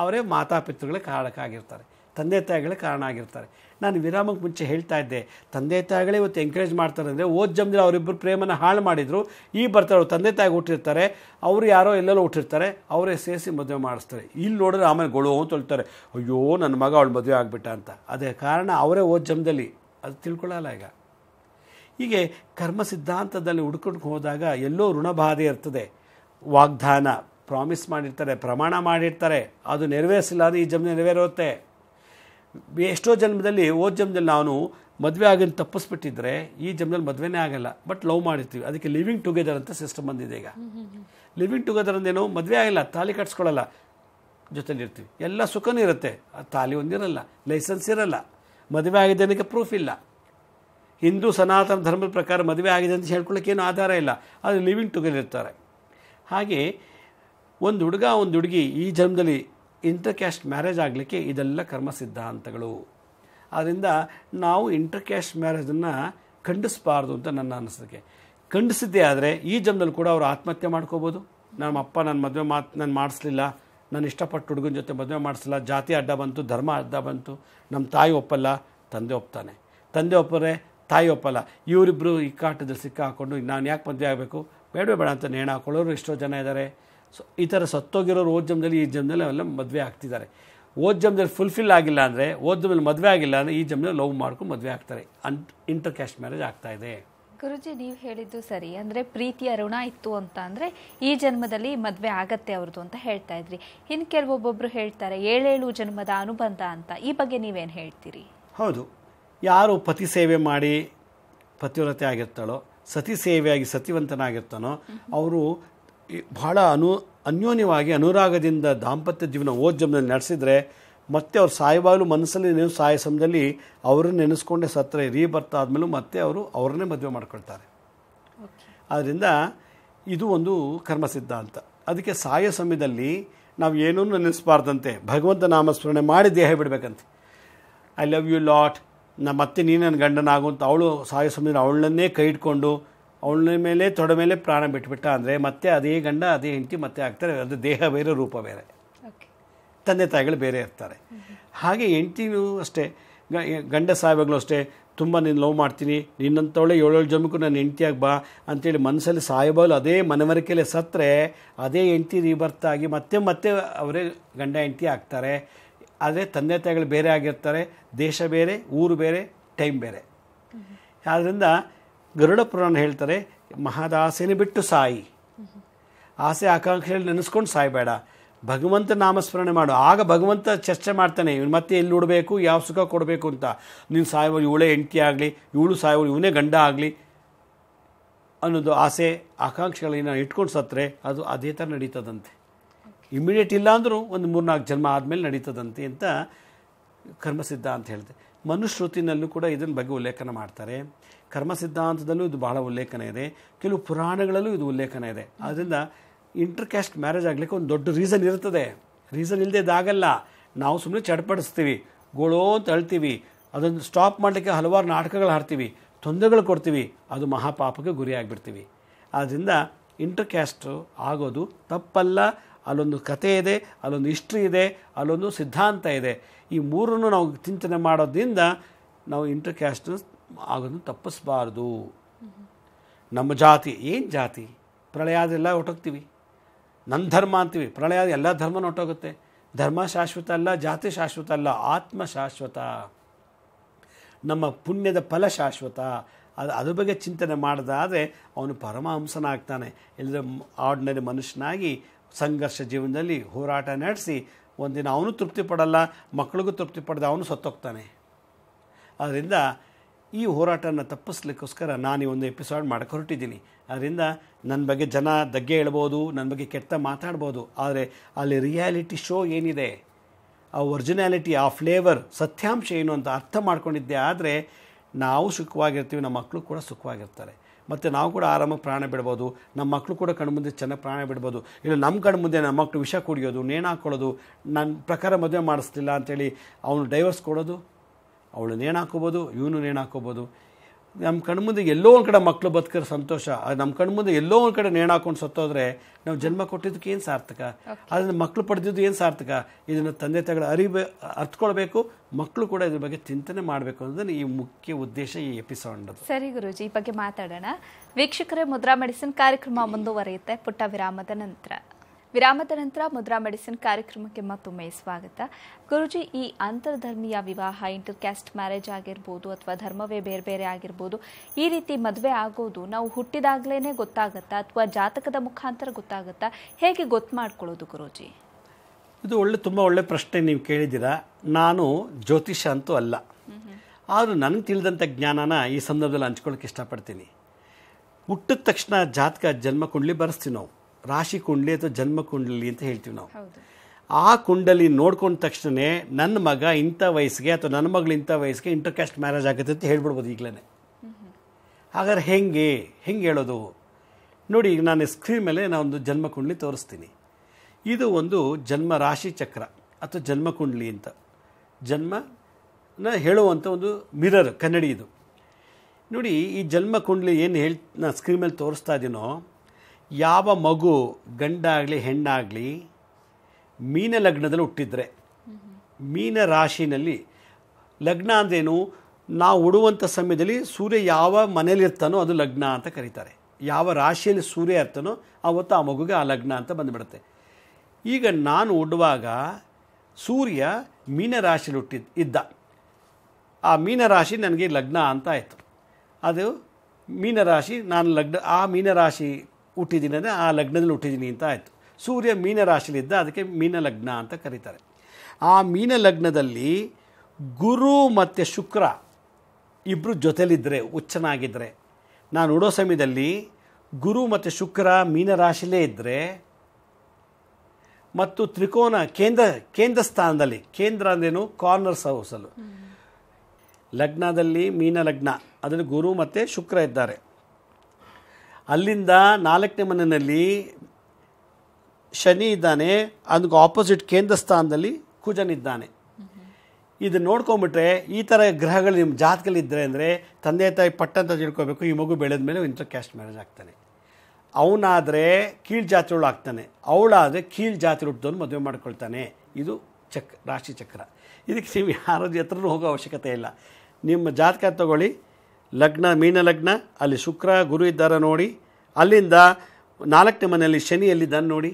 ಅವರೇ ಮಾತಾಪಿತೃಗಳೇ ಕಾರಣಕ್ಕಾಗಿರ್ತಾರೆ ತಂದೆ ತಾಯಿಗಳೇ ಕಾರಣ ಆಗಿರ್ತಾರೆ ನಾನು ವಿರಾಮಕ್ಕೆ ಮುಂಚೆ ಹೇಳ್ತಾ ಇದ್ದೆ ತಂದೆ ತಾಯಿಗಳೇ ಇವತ್ತು ಎಂಕರೇಜ್ ಮಾಡ್ತಾರೆ ಅಂದರೆ ಓದ್ ಜಮ್ದಿರ ಅವರಿಬ್ಬರು ಪ್ರೇಮನ ಹಾಳು ಮಾಡಿದರು ಈ ಬರ್ತಾರೆ ತಂದೆ ತಾಯಿಗೆ ಹುಟ್ಟಿರ್ತಾರೆ ಅವರು ಯಾರೋ ಎಲ್ಲೆಲ್ಲೋ ಹುಟ್ಟಿರ್ತಾರೆ ಅವರೇ ಸೇರಿಸಿ ಮದುವೆ ಮಾಡಿಸ್ತಾರೆ ಇಲ್ಲಿ ನೋಡಿದ್ರೆ ಆಮೇಲೆ ಗೊಳು ಅಂತ ಹೇಳ್ತಾರೆ ಅಯ್ಯೋ ನನ್ನ ಮಗ ಅವಳು ಮದುವೆ ಆಗಿಬಿಟ್ಟ ಅಂತ ಅದೇ ಕಾರಣ ಅವರೇ ಓದ್ ಜಮ್ದಲ್ಲಿ ಅದು ತಿಳ್ಕೊಳ್ಳಲ್ಲ ಈಗ ಹೀಗೆ ಕರ್ಮ ಸಿದ್ಧಾಂತದಲ್ಲಿ ಹುಡ್ಕೊಂಡು ಹೋದಾಗ ಎಲ್ಲೋ ಋಣಬಾಧೆ ಇರ್ತದೆ ವಾಗ್ದಾನ ಪ್ರಾಮಿಸ್ ಮಾಡಿರ್ತಾರೆ ಪ್ರಮಾಣ ಮಾಡಿರ್ತಾರೆ ಅದು ನೆರವೇರಿಸಿಲ್ಲ ಅಂದರೆ ಈ ಜಮೀನು ನೆರವೇರುತ್ತೆ ಎಷ್ಟೋ ಜನ್ಮದಲ್ಲಿ ಓದ್ ಜನ್ಮದಲ್ಲಿ ನಾನು ಮದುವೆ ಆಗೋದು ತಪ್ಪಿಸ್ಬಿಟ್ಟಿದ್ರೆ ಈ ಜನ್ಮದಲ್ಲಿ ಮದುವೆನೇ ಆಗಲ್ಲ ಬಟ್ ಲವ್ ಮಾಡಿರ್ತೀವಿ ಅದಕ್ಕೆ ಲಿವಿಂಗ್ ಟುಗೆದರ್ ಅಂತ ಸಿಸ್ಟಮ್ ಬಂದಿದೆ ಈಗ ಲಿವಿಂಗ್ ಟುಗೆದರ್ ಅಂದೇನು ಮದುವೆ ಆಗಿಲ್ಲ ತಾಲಿ ಕಟ್ಸ್ಕೊಳ್ಳಲ್ಲ ಜೊತೆಲಿರ್ತೀವಿ ಎಲ್ಲ ಸುಖನೂ ಇರುತ್ತೆ ತಾಲಿ ಒಂದಿರಲ್ಲ ಲೈಸೆನ್ಸ್ ಇರಲ್ಲ ಮದುವೆ ಆಗಿದೆ ಅನ್ನೋಕ್ಕೆ ಪ್ರೂಫ್ ಇಲ್ಲ ಹಿಂದೂ ಸನಾತನ ಧರ್ಮದ ಪ್ರಕಾರ ಮದುವೆ ಆಗಿದೆ ಅಂತ ಹೇಳ್ಕೊಳ್ಳೋಕೆ ಏನು ಆಧಾರ ಇಲ್ಲ ಆದರೆ ಲಿವಿಂಗ್ ಟುಗೆದರ್ ಇರ್ತಾರೆ ಹಾಗೆ ಒಂದು ಹುಡುಗ ಒಂದು ಹುಡುಗಿ ಈ ಜನ್ಮದಲ್ಲಿ ಇಂಟರ್ ಮ್ಯಾರೇಜ್ ಆಗಲಿಕ್ಕೆ ಇದೆಲ್ಲ ಕರ್ಮ ಸಿದ್ಧಾಂತಗಳು ಆದ್ದರಿಂದ ನಾವು ಇಂಟರ್ ಕ್ಯಾಶ್ಟ್ ಮ್ಯಾರೇಜನ್ನು ಖಂಡಿಸಬಾರ್ದು ಅಂತ ನನ್ನ ಅನಿಸಿಕೆ ಖಂಡಿಸಿದ್ದೇ ಆದರೆ ಈ ಜನ್ಮದಲ್ಲಿ ಕೂಡ ಅವರು ಆತ್ಮಹತ್ಯೆ ಮಾಡ್ಕೋಬೋದು ನಮ್ಮ ಅಪ್ಪ ನನ್ನ ಮದುವೆ ಮಾತು ನಾನು ಮಾಡಿಸ್ಲಿಲ್ಲ ನಾನು ಇಷ್ಟಪಟ್ಟು ಹುಡುಗನ ಜೊತೆ ಮದುವೆ ಮಾಡಿಸಲ್ಲ ಜಾತಿ ಅಡ್ಡ ಬಂತು ಧರ್ಮ ಅಡ್ಡ ಬಂತು ನಮ್ಮ ತಾಯಿ ಒಪ್ಪಲ್ಲ ತಂದೆ ಒಪ್ತಾನೆ ತಂದೆ ಒಪ್ಪರೆ ತಾಯಿ ಒಪ್ಪಲ್ಲ ಇವರಿಬ್ಬರು ಇಕ್ಕಾಟದಲ್ಲಿ ಸಿಕ್ಕಾಕೊಂಡು ನಾನು ಯಾಕೆ ಮದುವೆ ಆಗಬೇಕು ಬೇಡವೇ ಬೇಡ ಅಂತ ನೇಣು ಹಾಕೊಳ್ಳೋರು ಎಷ್ಟೋ ಜನ ಇದ್ದಾರೆ ಸೊ ಈ ಥರ ಸತ್ತೋಗಿರೋರು ಓದ್ ಈ ಜಮ್ನಲ್ಲಿ ಅವೆಲ್ಲ ಮದುವೆ ಆಗ್ತಿದ್ದಾರೆ ಓದ್ ಜಮ್ದಲ್ಲಿ ಫುಲ್ಫಿಲ್ ಆಗಿಲ್ಲ ಅಂದರೆ ಓದ್ ಮೇಲೆ ಮದುವೆ ಆಗಿಲ್ಲ ಅಂದರೆ ಈ ಜಮ್ನಲ್ಲಿ ಲವ್ ಮಾಡ್ಕೊಂಡು ಮದುವೆ ಆಗ್ತಾರೆ ಅನ್ ಇಂಟರ್ ಕ್ಯಾಸ್ಟ್ ಮ್ಯಾರೇಜ್ ಆಗ್ತಾ ಇದೆ ಗುರುಜಿ ನೀವು ಹೇಳಿದ್ದು ಸರಿ ಅಂದರೆ ಪ್ರೀತಿಯ ಋಣ ಇತ್ತು ಅಂತ ಅಂದರೆ ಈ ಜನ್ಮದಲ್ಲಿ ಮದುವೆ ಆಗತ್ತೆ ಅವ್ರದ್ದು ಅಂತ ಹೇಳ್ತಾ ಇದ್ರಿ ಇನ್ನು ಕೆಲವೊಬ್ಬೊಬ್ರು ಹೇಳ್ತಾರೆ ಏಳೇಳು ಜನ್ಮದ ಅನುಬಂಧ ಅಂತ ಈ ಬಗ್ಗೆ ನೀವೇನು ಹೇಳ್ತೀರಿ ಹೌದು ಯಾರು ಪತಿ ಸೇವೆ ಮಾಡಿ ಪತಿವ್ರತೆ ಆಗಿರ್ತಾಳೋ ಸತಿ ಸೇವೆಯಾಗಿ ಸತಿವಂತನಾಗಿರ್ತಾನೋ ಅವರು ಬಹಳ ಅನು ಅನ್ಯೋನ್ಯವಾಗಿ ಅನುರಾಗದಿಂದ ದಾಂಪತ್ಯ ಜೀವನ ಓದ್ಜಮ್ನಲ್ಲಿ ನಡೆಸಿದರೆ ಮತ್ತೆ ಅವ್ರು ಸಾಯುವಾಗಲೂ ಮನಸ್ಸಲ್ಲಿ ನೆನಪು ಸಾಯ ಸಮಯದಲ್ಲಿ ಅವರನ್ನು ನೆನೆಸ್ಕೊಂಡೆ ಸತ್ತರೆ ರೀ ಬರ್ತಾ ಆದಮೇಲೂ ಮತ್ತೆ ಅವರು ಅವ್ರನ್ನೇ ಮದುವೆ ಮಾಡ್ಕೊಳ್ತಾರೆ ಆದ್ದರಿಂದ ಇದು ಒಂದು ಕರ್ಮ ಸಿದ್ಧಾಂತ ಅದಕ್ಕೆ ಸಾಯ ಸಮಯದಲ್ಲಿ ನಾವು ಏನೂ ನೆನೆಸ್ಬಾರ್ದಂತೆ ಭಗವಂತ ನಾಮಸ್ಮರಣೆ ಮಾಡಿ ದೇಹ ಬಿಡಬೇಕಂತೆ ಐ ಲವ್ ಯು ಲಾಟ್ ನಾ ಮತ್ತೆ ನೀನು ನನ್ನ ಗಂಡನಾಗು ಅಂತ ಅವಳು ಸಾಯ ಸಮಯದಲ್ಲಿ ಅವಳನ್ನೇ ಕೈ ಇಟ್ಕೊಂಡು ಅವಳ ಮೇಲೆ ತೊಡೆ ಮೇಲೆ ಪ್ರಾಣ ಬಿಟ್ಬಿಟ್ಟ ಅಂದರೆ ಮತ್ತೆ ಅದೇ ಗಂಡ ಅದೇ ಹೆಂಡತಿ ಮತ್ತೆ ಆಗ್ತಾರೆ ಅದು ದೇಹ ಬೇರೆ ರೂಪ ಬೇರೆ ತಂದೆ ತಾಯಿಗಳು ಬೇರೆ ಇರ್ತಾರೆ ಹಾಗೆ ಹೆಂಡತಿಯೂ ಅಷ್ಟೇ ಗಂಡ ಸಾಹೇಬಗಳು ಅಷ್ಟೇ ತುಂಬ ನೀನು ಲವ್ ಮಾಡ್ತೀನಿ ನಿನ್ನಂಥವಳೆ ಏಳೇಳು ಜಮಕ್ಕೂ ನಾನು ಹೆಂಡತಿಯಾಗಿ ಬಾ ಅಂತೇಳಿ ಮನಸ್ಸಲ್ಲಿ ಸಾಯಬಾಲು ಅದೇ ಮನವರಿಕೆಯಲ್ಲಿ ಸತ್ತರೆ ಅದೇ ಹೆಂಡ್ತಿ ರೀಬರ್ತ್ ಆಗಿ ಮತ್ತೆ ಮತ್ತೆ ಅವರೇ ಗಂಡ ಹೆಂಡತಿ ಆಗ್ತಾರೆ ಆದರೆ ತಂದೆ ತಾಯಿಗಳು ಬೇರೆ ಆಗಿರ್ತಾರೆ ದೇಶ ಬೇರೆ ಊರು ಬೇರೆ ಟೈಮ್ ಬೇರೆ ಆದ್ದರಿಂದ ಗರುಡ ಪುರಾಣ ಹೇಳ್ತಾರೆ ಮಹಾದಾಸೆನೆ ಬಿಟ್ಟು ಸಾಯಿ ಆಸೆ ಆಕಾಂಕ್ಷೆಯಲ್ಲಿ ನೆನೆಸ್ಕೊಂಡು ಸಾಯಬೇಡ ಭಗವಂತ ನಾಮಸ್ಮರಣೆ ಮಾಡು ಆಗ ಭಗವಂತ ಚರ್ಚೆ ಮಾಡ್ತಾನೆ ಇವನು ಮತ್ತೆ ಎಲ್ಲಿ ಉಡಬೇಕು ಯಾವ ಸುಖ ಕೊಡಬೇಕು ಅಂತ ನೀನು ಸಾಯುವ ಇವಳೇ ಎಂಟಿ ಆಗಲಿ ಇವಳು ಸಾಯುವ ಇವನೇ ಗಂಡ ಆಗಲಿ ಅನ್ನೋದು ಆಸೆ ಆಕಾಂಕ್ಷೆಗಳನ್ನ ಇಟ್ಕೊಂಡು ಸತ್ತರೆ ಅದು ಅದೇ ಥರ ನಡೀತದಂತೆ ಇಮಿಡಿಯೇಟ್ ಇಲ್ಲ ಅಂದರೂ ಒಂದು ಮೂರ್ನಾಲ್ಕು ಜನ್ಮ ಆದಮೇಲೆ ನಡೀತದಂತೆ ಅಂತ ಕರ್ಮಸಿದ್ಧ ಅಂತ ಹೇಳಿದೆ ಮನುಶ್ರುತಿನಲ್ಲೂ ಕೂಡ ಇದನ್ನ ಬಗ್ಗೆ ಉಲ್ಲೇಖನ ಮಾಡ್ತಾರೆ ಕರ್ಮ ಸಿದ್ಧಾಂತದಲ್ಲೂ ಇದು ಬಹಳ ಉಲ್ಲೇಖನ ಇದೆ ಕೆಲವು ಪುರಾಣಗಳಲ್ಲೂ ಇದು ಉಲ್ಲೇಖನ ಇದೆ ಆದ್ದರಿಂದ ಇಂಟರ್ ಕ್ಯಾಸ್ಟ್ ಮ್ಯಾರೇಜ್ ಆಗಲಿಕ್ಕೆ ಒಂದು ದೊಡ್ಡ ರೀಸನ್ ಇರ್ತದೆ ರೀಸನ್ ಇಲ್ಲದೆ ಇದಾಗಲ್ಲ ನಾವು ಸುಮ್ಮನೆ ಚಡ್ಪಡಿಸ್ತೀವಿ ಗೋಳೋ ಅಂತ ಅಳ್ತೀವಿ ಅದನ್ನು ಸ್ಟಾಪ್ ಮಾಡಲಿಕ್ಕೆ ಹಲವಾರು ನಾಟಕಗಳು ಹಾಡ್ತೀವಿ ತೊಂದರೆಗಳು ಕೊಡ್ತೀವಿ ಅದು ಮಹಾಪಾಪಕ್ಕೆ ಗುರಿಯಾಗಿಬಿಡ್ತೀವಿ ಆದ್ದರಿಂದ ಇಂಟರ್ ಕ್ಯಾಸ್ಟು ಆಗೋದು ತಪ್ಪಲ್ಲ ಅಲ್ಲೊಂದು ಕತೆ ಇದೆ ಅಲ್ಲೊಂದು ಹಿಸ್ಟ್ರಿ ಇದೆ ಅಲ್ಲೊಂದು ಸಿದ್ಧಾಂತ ಇದೆ ಈ ಮೂರನ್ನು ನಾವು ಚಿಂತನೆ ಮಾಡೋದ್ರಿಂದ ನಾವು ಇಂಟರ್ ಆಗೋದನ್ನು ತಪ್ಪಿಸ್ಬಾರ್ದು ನಮ್ಮ ಜಾತಿ ಏನು ಜಾತಿ ಪ್ರಳಯಾದೆಲ್ಲ ಹೊಟ್ಟೋಗ್ತೀವಿ ನನ್ನ ಧರ್ಮ ಅಂತೀವಿ ಪ್ರಳಯಾದ ಎಲ್ಲ ಧರ್ಮನೂ ಹೊಟ್ಟೋಗುತ್ತೆ ಧರ್ಮ ಶಾಶ್ವತ ಅಲ್ಲ ಜಾತಿ ಶಾಶ್ವತ ಅಲ್ಲ ಆತ್ಮ ಶಾಶ್ವತ ನಮ್ಮ ಪುಣ್ಯದ ಫಲ ಶಾಶ್ವತ ಅದು ಅದ್ರ ಬಗ್ಗೆ ಚಿಂತನೆ ಮಾಡೋದಾದರೆ ಅವನು ಪರಮಹಂಸನಾಗ್ತಾನೆ ಇಲ್ಲದ್ರೆ ಆರ್ಡಿನರಿ ಮನುಷ್ಯನಾಗಿ ಸಂಘರ್ಷ ಜೀವನದಲ್ಲಿ ಹೋರಾಟ ನಡೆಸಿ ಒಂದಿನ ಅವನು ತೃಪ್ತಿ ಪಡಲ್ಲ ಮಕ್ಕಳಿಗೂ ತೃಪ್ತಿ ಪಡೆದ ಅವನು ಸತ್ತೋಗ್ತಾನೆ ಆದ್ದರಿಂದ ಈ ಹೋರಾಟನ ತಪ್ಪಿಸ್ಲಿಕ್ಕೋಸ್ಕರ ನಾನು ಈ ಒಂದು ಎಪಿಸೋಡ್ ಮಾಡಕ್ಕೆ ಹೊರಟಿದ್ದೀನಿ ಅದರಿಂದ ನನ್ನ ಬಗ್ಗೆ ಜನ ದಗ್ಗೆ ಹೇಳ್ಬೋದು ನನ್ನ ಬಗ್ಗೆ ಕೆಟ್ಟ ಮಾತಾಡ್ಬೋದು ಆದರೆ ಅಲ್ಲಿ ರಿಯಾಲಿಟಿ ಶೋ ಏನಿದೆ ಆ ಒರಿಜಿನಾಲಿಟಿ ಆ ಫ್ಲೇವರ್ ಸತ್ಯಾಂಶ ಏನು ಅಂತ ಅರ್ಥ ಮಾಡ್ಕೊಂಡಿದ್ದೆ ಆದರೆ ನಾವು ಸುಖವಾಗಿರ್ತೀವಿ ನಮ್ಮ ಮಕ್ಕಳು ಕೂಡ ಸುಖವಾಗಿರ್ತಾರೆ ಮತ್ತು ನಾವು ಕೂಡ ಆರಾಮಾಗಿ ಪ್ರಾಣ ಬಿಡ್ಬೋದು ನಮ್ಮ ಮಕ್ಕಳು ಕೂಡ ಮುಂದೆ ಚೆನ್ನಾಗಿ ಪ್ರಾಣ ಬಿಡ್ಬೋದು ಇಲ್ಲ ನಮ್ಮ ಮುಂದೆ ನಮ್ಮ ಮಕ್ಕಳು ವಿಷ ಕುಡಿಯೋದು ನೇಣು ಹಾಕೊಳ್ಳೋದು ನನ್ನ ಪ್ರಕಾರ ಮದುವೆ ಮಾಡಿಸ್ತಿಲ್ಲ ಅಂಥೇಳಿ ಅವನು ಡೈವರ್ಸ್ ಕೊಡೋದು ಅವಳು ನೇಣು ಹಾಕೋಬೋದು ಇವನು ನೇಣು ಹಾಕೋಬೋದು ನಮ್ಮ ಕಣ್ಮುಂದೆ ಎಲ್ಲೋ ಒಂದು ಕಡೆ ಮಕ್ಕಳು ಬದುಕಿರೋ ಸಂತೋಷ ನಮ್ಮ ಕಣ್ಮುಂದೆ ಎಲ್ಲೋ ಒಂದು ಕಡೆ ನೇಣು ಹಾಕೊಂಡು ಸತ್ತೋದ್ರೆ ನಾವು ಜನ್ಮ ಕೊಟ್ಟಿದ್ದಕ್ಕೆ ಏನು ಸಾರ್ಥಕ ಅದನ್ನು ಮಕ್ಕಳು ಪಡೆದಿದ್ದು ಏನು ಸಾರ್ಥಕ ಇದನ್ನು ತಂದೆ ತಗಳ ಅರಿಬೆ ಅರ್ಥಕೊಳ್ಬೇಕು ಮಕ್ಕಳು ಕೂಡ ಇದ್ರ ಬಗ್ಗೆ ಚಿಂತನೆ ಮಾಡಬೇಕು ಅನ್ನೋದನ್ನು ಈ ಮುಖ್ಯ ಉದ್ದೇಶ ಈ ಎಪಿಸೋಡ್ ಸರಿ ಗುರುಜಿ ಈ ಬಗ್ಗೆ ಮಾತಾಡೋಣ ವೀಕ್ಷಕರೇ ಮುದ್ರಾ ಮೆಡಿಸಿನ್ ಕಾರ್ಯಕ್ರಮ ಮುಂದುವರಿಯುತ್ತೆ ಪುಟ್ಟ ವಿರಾಮದ ನಂತರ ವಿರಾಮದ ನಂತರ ಮುದ್ರಾ ಮೆಡಿಸಿನ್ ಕಾರ್ಯಕ್ರಮಕ್ಕೆ ಮತ್ತೊಮ್ಮೆ ಸ್ವಾಗತ ಗುರುಜಿ ಈ ಅಂತರ್ಧರ್ಮೀಯ ವಿವಾಹ ಇಂಟರ್ ಕ್ಯಾಸ್ಟ್ ಮ್ಯಾರೇಜ್ ಆಗಿರ್ಬೋದು ಅಥವಾ ಧರ್ಮವೇ ಬೇರೆ ಬೇರೆ ಆಗಿರ್ಬೋದು ಈ ರೀತಿ ಮದುವೆ ಆಗೋದು ನಾವು ಹುಟ್ಟಿದಾಗಲೇ ಗೊತ್ತಾಗುತ್ತಾ ಅಥವಾ ಜಾತಕದ ಮುಖಾಂತರ ಗೊತ್ತಾಗುತ್ತಾ ಹೇಗೆ ಗೊತ್ತು ಮಾಡ್ಕೊಳ್ಳೋದು ಗುರುಜಿ ಇದು ಒಳ್ಳೆ ತುಂಬ ಒಳ್ಳೆ ಪ್ರಶ್ನೆ ನೀವು ಕೇಳಿದ್ದೀರಾ ನಾನು ಜ್ಯೋತಿಷ ಅಂತೂ ಅಲ್ಲ ಆದರೂ ನನಗೆ ತಿಳಿದಂಥ ಜ್ಞಾನನ ಈ ಸಂದರ್ಭದಲ್ಲಿ ಹಂಚ್ಕೊಳ್ಳೋಕೆ ಇಷ್ಟಪಡ್ತೀನಿ ಹುಟ್ಟಿದ ತಕ್ಷಣ ಜಾತಕ ಜನ್ಮ ಕುಂಡ್ಲಿ ಬರೆಸ್ತೀವಿ ನಾವು ರಾಶಿ ಕುಂಡ್ಲಿ ಅಥವಾ ಜನ್ಮ ಕುಂಡಲಿ ಅಂತ ಹೇಳ್ತೀವಿ ನಾವು ಆ ಕುಂಡಲಿ ನೋಡ್ಕೊಂಡ ತಕ್ಷಣ ನನ್ನ ಮಗ ಇಂಥ ವಯಸ್ಸಿಗೆ ಅಥವಾ ನನ್ನ ಮಗಳು ಇಂಥ ವಯಸ್ಸಿಗೆ ಇಂಟರ್ ಮ್ಯಾರೇಜ್ ಆಗುತ್ತೆ ಅಂತ ಹೇಳ್ಬಿಡ್ಬೋದು ಈಗಲೇ ಹಾಗಾದ್ರೆ ಹೆಂಗೆ ಹೆಂಗೆ ಹೇಳೋದು ನೋಡಿ ಈಗ ನಾನು ಸ್ಕ್ರೀನ್ ಮೇಲೆ ನಾನು ಒಂದು ಜನ್ಮ ಕುಂಡ್ಲಿ ತೋರಿಸ್ತೀನಿ ಇದು ಒಂದು ಜನ್ಮ ರಾಶಿ ಚಕ್ರ ಅಥವಾ ಜನ್ಮ ಕುಂಡ್ಲಿ ಅಂತ ಜನ್ಮನ ಹೇಳುವಂಥ ಒಂದು ಮಿರರ್ ಕನ್ನಡಿ ಇದು ನೋಡಿ ಈ ಜನ್ಮ ಕುಂಡ್ಲಿ ಏನು ಹೇಳ್ ನಾನು ಸ್ಕ್ರೀನ್ ಮೇಲೆ ತೋರಿಸ್ತಾ ಇದ್ದೀನೋ ಯಾವ ಮಗು ಗಂಡಾಗಲಿ ಹೆಣ್ಣಾಗಲಿ ಮೀನ ಲಗ್ನದಲ್ಲಿ ಹುಟ್ಟಿದ್ರೆ ಮೀನ ರಾಶಿನಲ್ಲಿ ಲಗ್ನ ಅಂದ್ರೇನು ನಾವು ಉಡುವಂಥ ಸಮಯದಲ್ಲಿ ಸೂರ್ಯ ಯಾವ ಮನೇಲಿರ್ತಾನೋ ಅದು ಲಗ್ನ ಅಂತ ಕರೀತಾರೆ ಯಾವ ರಾಶಿಯಲ್ಲಿ ಸೂರ್ಯ ಇರ್ತಾನೋ ಆವತ್ತು ಆ ಮಗುಗೆ ಆ ಲಗ್ನ ಅಂತ ಬಂದುಬಿಡುತ್ತೆ ಈಗ ನಾನು ಉಡುವಾಗ ಸೂರ್ಯ ಮೀನರಾಶಿಲಿ ಹುಟ್ಟಿದ್ ಇದ್ದ ಆ ಮೀನರಾಶಿ ನನಗೆ ಲಗ್ನ ಅಂತ ಆಯಿತು ಅದು ಮೀನರಾಶಿ ನಾನು ಲಗ್ನ ಆ ಮೀನರಾಶಿ ಹುಟ್ಟಿದ್ದೀನಿ ಅಂದರೆ ಆ ಲಗ್ನದಲ್ಲಿ ಹುಟ್ಟಿದ್ದೀನಿ ಅಂತ ಆಯಿತು ಸೂರ್ಯ ಮೀನ ರಾಶಿಲಿದ್ದ ಅದಕ್ಕೆ ಮೀನ ಲಗ್ನ ಅಂತ ಕರೀತಾರೆ ಆ ಮೀನ ಲಗ್ನದಲ್ಲಿ ಗುರು ಮತ್ತು ಶುಕ್ರ ಇಬ್ಬರು ಜೊತೆಲಿದ್ದರೆ ಹುಚ್ಚನಾಗಿದ್ದರೆ ನಾನು ನೋಡೋ ಸಮಯದಲ್ಲಿ ಗುರು ಮತ್ತು ಶುಕ್ರ ಮೀನರಾಶಿಲೇ ಇದ್ದರೆ ಮತ್ತು ತ್ರಿಕೋನ ಕೇಂದ್ರ ಕೇಂದ್ರ ಸ್ಥಾನದಲ್ಲಿ ಕೇಂದ್ರ ಅಂದೇನು ಕಾರ್ನರ್ಸ್ ಹೌಸಲ್ಲು ಲಗ್ನದಲ್ಲಿ ಮೀನ ಲಗ್ನ ಅದರಲ್ಲಿ ಗುರು ಮತ್ತು ಶುಕ್ರ ಇದ್ದಾರೆ ಅಲ್ಲಿಂದ ನಾಲ್ಕನೇ ಮನೆಯಲ್ಲಿ ಶನಿ ಇದ್ದಾನೆ ಅದಕ್ಕೆ ಆಪೋಸಿಟ್ ಕೇಂದ್ರ ಸ್ಥಾನದಲ್ಲಿ ಕುಜನಿದ್ದಾನೆ ಇದು ನೋಡ್ಕೊಂಬಿಟ್ರೆ ಈ ಥರ ಗ್ರಹಗಳು ನಿಮ್ಮ ಜಾತಕಲ್ಲಿದ್ದರೆ ಅಂದರೆ ತಂದೆ ತಾಯಿ ಪಟ್ಟಂತ ತಿಳ್ಕೊಬೇಕು ಈ ಮಗು ಬೆಳೆದ ಮೇಲೆ ಇಂಟರ್ ಕ್ಯಾಸ್ಟ್ ಮ್ಯಾರೇಜ್ ಆಗ್ತಾನೆ ಅವನಾದರೆ ಕೀಳ್ ಜಾತಿಗಳು ಆಗ್ತಾನೆ ಅವಳಾದರೆ ಕೀಳ್ ಜಾತಿ ಹುಟ್ಟಿದವನು ಮದುವೆ ಮಾಡ್ಕೊಳ್ತಾನೆ ಇದು ಚಕ್ರ ರಾಶಿ ಚಕ್ರ ಇದಕ್ಕೆ ನೀವು ಯಾರ ಹತ್ರನೂ ಹೋಗೋ ಅವಶ್ಯಕತೆ ಇಲ್ಲ ನಿಮ್ಮ ಜಾತಕ ತಗೊಳ್ಳಿ ಲಗ್ನ ಮೀನ ಲಗ್ನ ಅಲ್ಲಿ ಶುಕ್ರ ಗುರು ಇದ್ದಾರ ನೋಡಿ ಅಲ್ಲಿಂದ ನಾಲ್ಕನೇ ಮನೆಯಲ್ಲಿ ಶನಿ ಎಲ್ಲಿದ್ದಾನೆ ನೋಡಿ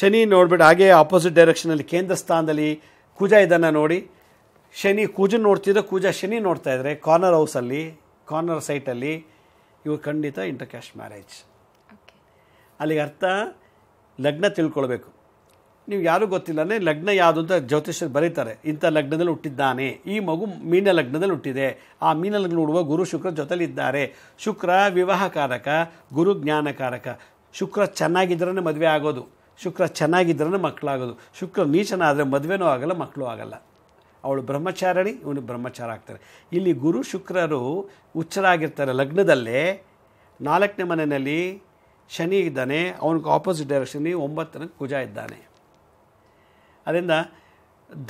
ಶನಿ ನೋಡಿಬಿಟ್ಟು ಹಾಗೇ ಆಪೋಸಿಟ್ ಡೈರೆಕ್ಷನಲ್ಲಿ ಕೇಂದ್ರ ಸ್ಥಾನದಲ್ಲಿ ಕುಜ ಇದನ್ನು ನೋಡಿ ಶನಿ ಕೂಜ ನೋಡ್ತಿದ್ರೆ ಕೂಜ ಶನಿ ನೋಡ್ತಾ ಇದ್ರೆ ಕಾರ್ನರ್ ಹೌಸಲ್ಲಿ ಕಾರ್ನರ್ ಸೈಟಲ್ಲಿ ಇವು ಖಂಡಿತ ಇಂಟರ್ ಕ್ಯಾಶ್ ಮ್ಯಾರೇಜ್ ಅಲ್ಲಿಗೆ ಅರ್ಥ ಲಗ್ನ ತಿಳ್ಕೊಳ್ಬೇಕು ನೀವು ಯಾರೂ ಗೊತ್ತಿಲ್ಲನೇ ಲಗ್ನ ಯಾವುದು ಅಂತ ಜ್ಯೋತಿಷ್ಯರು ಬರೀತಾರೆ ಇಂಥ ಲಗ್ನದಲ್ಲಿ ಹುಟ್ಟಿದ್ದಾನೆ ಈ ಮಗು ಮೀನ ಲಗ್ನದಲ್ಲಿ ಹುಟ್ಟಿದೆ ಆ ಮೀನ ಲಗ್ನ ಹುಡುಗ ಗುರು ಶುಕ್ರ ಜೊತೆಲಿದ್ದಾರೆ ಶುಕ್ರ ವಿವಾಹಕಾರಕ ಗುರು ಜ್ಞಾನಕಾರಕ ಶುಕ್ರ ಚೆನ್ನಾಗಿದ್ದರೆ ಮದುವೆ ಆಗೋದು ಶುಕ್ರ ಚೆನ್ನಾಗಿದ್ದರೆ ಮಕ್ಕಳಾಗೋದು ಶುಕ್ರ ನೀಚನಾದರೆ ಮದುವೆನೂ ಆಗಲ್ಲ ಮಕ್ಕಳು ಆಗಲ್ಲ ಅವಳು ಬ್ರಹ್ಮಚಾರಣಿ ಇವನು ಬ್ರಹ್ಮಚಾರ ಆಗ್ತಾರೆ ಇಲ್ಲಿ ಗುರು ಶುಕ್ರರು ಉಚ್ಚರಾಗಿರ್ತಾರೆ ಲಗ್ನದಲ್ಲೇ ನಾಲ್ಕನೇ ಮನೆಯಲ್ಲಿ ಶನಿ ಇದ್ದಾನೆ ಅವನಿಗೆ ಆಪೋಸಿಟ್ ಡೈರೆಕ್ಷನಲ್ಲಿ ಒಂಬತ್ತನ ಕುಜ ಇದ್ದಾನೆ ಅದರಿಂದ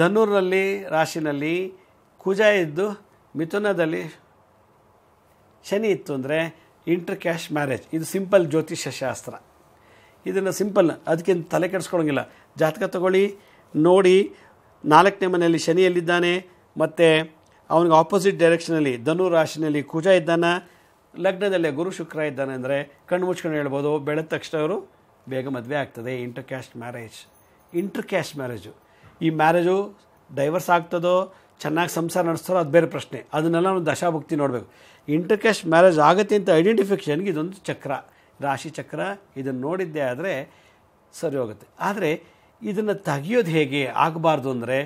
ಧನುರ್ನಲ್ಲಿ ರಾಶಿನಲ್ಲಿ ಕುಜ ಇದ್ದು ಮಿಥುನದಲ್ಲಿ ಶನಿ ಇತ್ತು ಅಂದರೆ ಇಂಟರ್ ಕ್ಯಾಶ್ ಮ್ಯಾರೇಜ್ ಇದು ಸಿಂಪಲ್ ಜ್ಯೋತಿಷ್ಯ ಶಾಸ್ತ್ರ ಇದನ್ನು ಸಿಂಪಲ್ ಅದಕ್ಕಿಂತ ತಲೆ ಕೆಡಿಸ್ಕೊಳ್ಳೋಂಗಿಲ್ಲ ಜಾತಕ ತಗೊಳ್ಳಿ ನೋಡಿ ನಾಲ್ಕನೇ ಮನೆಯಲ್ಲಿ ಶನಿಯಲ್ಲಿದ್ದಾನೆ ಮತ್ತು ಅವನಿಗೆ ಆಪೋಸಿಟ್ ಡೈರೆಕ್ಷನಲ್ಲಿ ಧನು ರಾಶಿನಲ್ಲಿ ಕುಜ ಇದ್ದಾನೆ ಲಗ್ನದಲ್ಲೇ ಗುರು ಶುಕ್ರ ಇದ್ದಾನೆ ಅಂದರೆ ಕಣ್ಣು ಮುಚ್ಕೊಂಡು ಹೇಳ್ಬೋದು ಬೆಳೆದ ತಕ್ಷಣ ಅವರು ಬೇಗ ಮದುವೆ ಆಗ್ತದೆ inter caste marriage inter caste marriage ಈ ಮ್ಯಾರೇಜು ಡೈವರ್ಸ್ ಆಗ್ತದೋ ಚೆನ್ನಾಗಿ ಸಂಸಾರ ನಡೆಸ್ತಾರೋ ಅದು ಬೇರೆ ಪ್ರಶ್ನೆ ಅದನ್ನೆಲ್ಲ ಒಂದು ದಶಾಭಕ್ತಿ ನೋಡಬೇಕು ಇಂಟರ್ ಕ್ಯಾಶ್ ಮ್ಯಾರೇಜ್ ಆಗುತ್ತೆ ಅಂತ ಐಡೆಂಟಿಫಿಕೇಷನ್ಗೆ ಇದೊಂದು ಚಕ್ರ ರಾಶಿ ಚಕ್ರ ಇದನ್ನು ನೋಡಿದ್ದೆ ಆದರೆ ಸರಿ ಹೋಗುತ್ತೆ ಆದರೆ ಇದನ್ನು ತೆಗಿಯೋದು ಹೇಗೆ ಆಗಬಾರ್ದು ಅಂದರೆ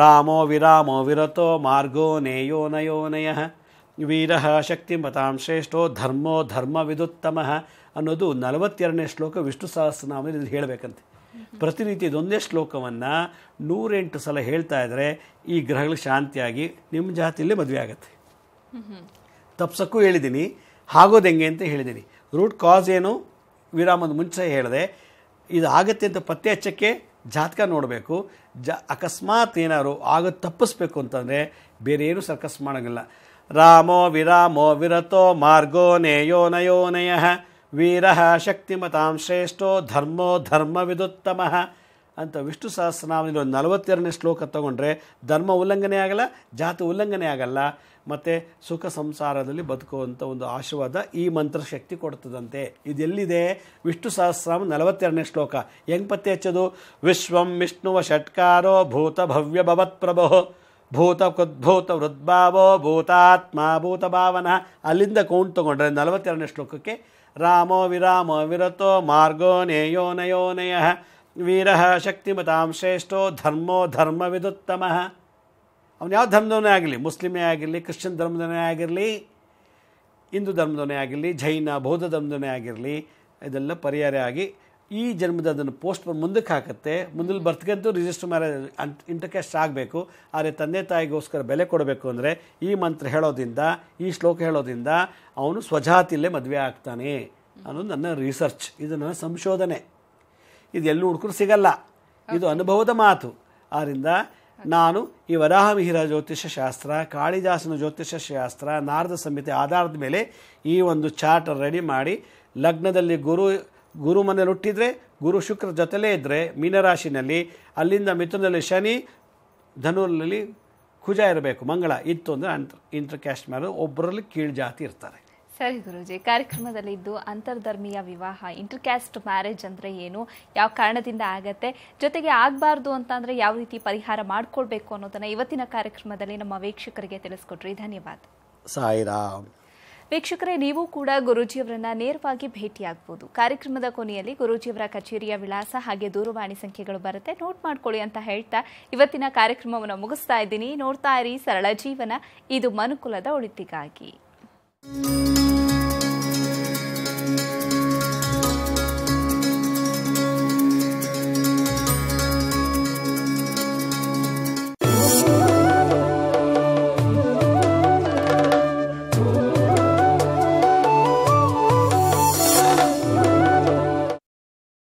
ರಾಮೋ ವಿರಾಮೋ ವಿರತೋ ಮಾರ್ಗೋ ನೇಯೋ ನಯೋನಯ ವೀರ ಶಕ್ತಿ ಮತಾಂ ಶ್ರೇಷ್ಠೋ ಧರ್ಮೋ ಧರ್ಮ ವಿದುತ್ತಮ ಅನ್ನೋದು ನಲವತ್ತೆರಡನೇ ಶ್ಲೋಕ ವಿಷ್ಣು ಸಹಸ್ರನಾಮದಲ್ಲಿ ಹೇಳಬೇಕಂತೆ ಪ್ರತಿನಿತ್ಯ ಒಂದೇ ಶ್ಲೋಕವನ್ನು ನೂರೆಂಟು ಸಲ ಹೇಳ್ತಾ ಇದ್ದರೆ ಈ ಗ್ರಹಗಳು ಶಾಂತಿಯಾಗಿ ನಿಮ್ಮ ಜಾತಿಯಲ್ಲೇ ಮದುವೆ ಆಗುತ್ತೆ ತಪ್ಸಕ್ಕೂ ಹೇಳಿದ್ದೀನಿ ಆಗೋದು ಹೆಂಗೆ ಅಂತ ಹೇಳಿದ್ದೀನಿ ರೂಟ್ ಕಾಸ್ ಏನು ವಿರಾಮದ ಮುಂಚೆ ಹೇಳಿದೆ ಇದು ಆಗುತ್ತೆ ಅಂತ ಪತ್ತೆ ಹಚ್ಚಕ್ಕೆ ಜಾತಕ ನೋಡಬೇಕು ಜ ಅಕಸ್ಮಾತ್ ಏನಾದ್ರು ಆಗ ತಪ್ಪಿಸ್ಬೇಕು ಅಂತಂದರೆ ಬೇರೆ ಏನು ಸರ್ಕಸ್ ಮಾಡೋಂಗಿಲ್ಲ ರಾಮೋ ವಿರಾಮೋ ವಿರತೋ ಮಾರ್ಗೋ ನೇಯೋ ನಯೋ ನಯಃ ವೀರಹ ಶಕ್ತಿಮತಾಂ ಶ್ರೇಷ್ಠೋ ಧರ್ಮೋ ಧರ್ಮವಿದುತ್ತಮಃ ಅಂತ ವಿಷ್ಣು ಸಹಸ್ರನಾಮದಲ್ಲಿ ಒಂದು ನಲವತ್ತೆರಡನೇ ಶ್ಲೋಕ ತಗೊಂಡ್ರೆ ಧರ್ಮ ಉಲ್ಲಂಘನೆ ಆಗಲ್ಲ ಜಾತಿ ಉಲ್ಲಂಘನೆ ಆಗಲ್ಲ ಮತ್ತು ಸುಖ ಸಂಸಾರದಲ್ಲಿ ಬದುಕುವಂಥ ಒಂದು ಆಶೀರ್ವಾದ ಈ ಮಂತ್ರ ಶಕ್ತಿ ಕೊಡ್ತದಂತೆ ಇದೆಲ್ಲಿದೆ ವಿಷ್ಣು ಸಹಸ್ರನಾಮ ನಲವತ್ತೆರಡನೇ ಶ್ಲೋಕ ಹೆಂಗೆ ಪತ್ತೆ ಹಚ್ಚೋದು ವಿಶ್ವಂ ವಿಷ್ಣುವ ಷಟ್ಕಾರೋ ಭೂತ ಭವ್ಯ ಭವತ್ಪ್ರಭೋ ಭೂತ ಕುದ್ಭೂತ ವೃದ್ಭಾವೋ ಭೂತಾತ್ಮ ಭೂತ ಭಾವನ ಅಲ್ಲಿಂದ ಕೌಂಟ್ ತೊಗೊಂಡ್ರೆ ನಲವತ್ತೆರಡನೇ ಶ್ಲೋಕಕ್ಕೆ ರಾಮೋ ವಿರಾಮೋ ವಿರತೋ ಮಾರ್ಗೋ ನೇಯೋ ನಯೋ ನಯಃ ವೀರಃ ಶಕ್ತಿಮತಾಂ ಶ್ರೇಷ್ಠೋ ಧರ್ಮೋ ಧರ್ಮವಿದುತ್ತಮಃ ಅವನು ಯಾವ ಧರ್ಮದವನೇ ಆಗಲಿ ಮುಸ್ಲಿಮೇ ಆಗಿರಲಿ ಕ್ರಿಶ್ಚಿಯನ್ ಧರ್ಮದವನೇ ಆಗಿರಲಿ ಹಿಂದೂ ಧರ್ಮದವನೇ ಆಗಿರಲಿ ಜೈನ ಬೌದ್ಧ ಧರ್ಮದವನೇ ಆಗಿರಲಿ ಇದೆಲ್ಲ ಪರಿಹಾರ ಆಗಿ ಈ ಜನ್ಮದ ಅದನ್ನು ಪೋಸ್ಟ್ ಮುಂದಕ್ಕೆ ಹಾಕುತ್ತೆ ಮುಂದಿನ ಬರ್ತಕ್ಕಂತೂ ರಿಜಿಸ್ಟರ್ ಮ್ಯಾರೇಜ್ ಅಂಟ್ ಇಂಟರ್ಕ್ಯಾಸ್ಟ್ ಆಗಬೇಕು ಆದರೆ ತಂದೆ ತಾಯಿಗೋಸ್ಕರ ಬೆಲೆ ಕೊಡಬೇಕು ಅಂದರೆ ಈ ಮಂತ್ರ ಹೇಳೋದ್ರಿಂದ ಈ ಶ್ಲೋಕ ಹೇಳೋದ್ರಿಂದ ಅವನು ಸ್ವಜಾತಿಯಲ್ಲೇ ಮದುವೆ ಆಗ್ತಾನೆ ಅನ್ನೋದು ನನ್ನ ರಿಸರ್ಚ್ ಇದು ನನ್ನ ಸಂಶೋಧನೆ ಇದು ಎಲ್ಲೂ ಹುಡುಕರು ಸಿಗಲ್ಲ ಇದು ಅನುಭವದ ಮಾತು ಆದ್ದರಿಂದ ನಾನು ಈ ವರಾಹಮಿಹಿರ ಜ್ಯೋತಿಷ್ಯ ಶಾಸ್ತ್ರ ಕಾಳಿದಾಸನ ಜ್ಯೋತಿಷ್ಯ ಶಾಸ್ತ್ರ ನಾರದ ಸಂಹಿತೆ ಆಧಾರದ ಮೇಲೆ ಈ ಒಂದು ಚಾರ್ಟ್ ರೆಡಿ ಮಾಡಿ ಲಗ್ನದಲ್ಲಿ ಗುರು ಗುರು ಮನೇಲಿ ಹುಟ್ಟಿದರೆ ಗುರು ಶುಕ್ರ ಜೊತೆಲೇ ಇದ್ದರೆ ಮೀನರಾಶಿನಲ್ಲಿ ಅಲ್ಲಿಂದ ಮಿಥುನಲ್ಲಿ ಶನಿ ಧನುರ್ನಲ್ಲಿ ಕುಜ ಇರಬೇಕು ಮಂಗಳ ಇತ್ತು ಅಂದರೆ ಅಂತ್ ಇಂಟರ್ ಕ್ಯಾಸ್ಟ್ ಮ್ಯಾರೇಜ್ ಒಬ್ಬರಲ್ಲಿ ಕೀಳು ಜಾತಿ ಇರ್ತಾರೆ ಸರಿ ಗುರುಜಿ ಕಾರ್ಯಕ್ರಮದಲ್ಲಿ ಇದ್ದು ಅಂತರ್ಧರ್ಮೀಯ ವಿವಾಹ ಇಂಟರ್ ಕ್ಯಾಸ್ಟ್ ಮ್ಯಾರೇಜ್ ಅಂದರೆ ಏನು ಯಾವ ಕಾರಣದಿಂದ ಆಗತ್ತೆ ಜೊತೆಗೆ ಆಗಬಾರ್ದು ಅಂತಂದರೆ ಯಾವ ರೀತಿ ಪರಿಹಾರ ಮಾಡಿಕೊಳ್ಬೇಕು ಅನ್ನೋದನ್ನು ಇವತ್ತಿನ ಕಾರ್ಯಕ್ರಮದಲ್ಲಿ ನಮ್ಮ ವೀಕ್ಷಕರಿಗೆ ತಿಳಿಸ್ಕೊಟ್ರಿ ಧನ್ಯವಾದ ಸಾಯಿರಾಮ್ ವೀಕ್ಷಕರೇ ನೀವು ಕೂಡ ಗುರೂಜಿಯವರನ್ನ ನೇರವಾಗಿ ಭೇಟಿಯಾಗಬಹುದು ಕಾರ್ಯಕ್ರಮದ ಕೊನೆಯಲ್ಲಿ ಗುರೂಜಿಯವರ ಕಚೇರಿಯ ವಿಳಾಸ ಹಾಗೆ ದೂರವಾಣಿ ಸಂಖ್ಯೆಗಳು ಬರುತ್ತೆ ನೋಟ್ ಮಾಡ್ಕೊಳ್ಳಿ ಅಂತ ಹೇಳ್ತಾ ಇವತ್ತಿನ ಕಾರ್ಯಕ್ರಮವನ್ನು ಮುಗಿಸ್ತಾ ಇದ್ದೀನಿ ನೋಡ್ತಾ ಇರಿ ಸರಳ ಜೀವನ ಇದು ಮನುಕುಲದ ಒಳಿತಿಗಾಗಿ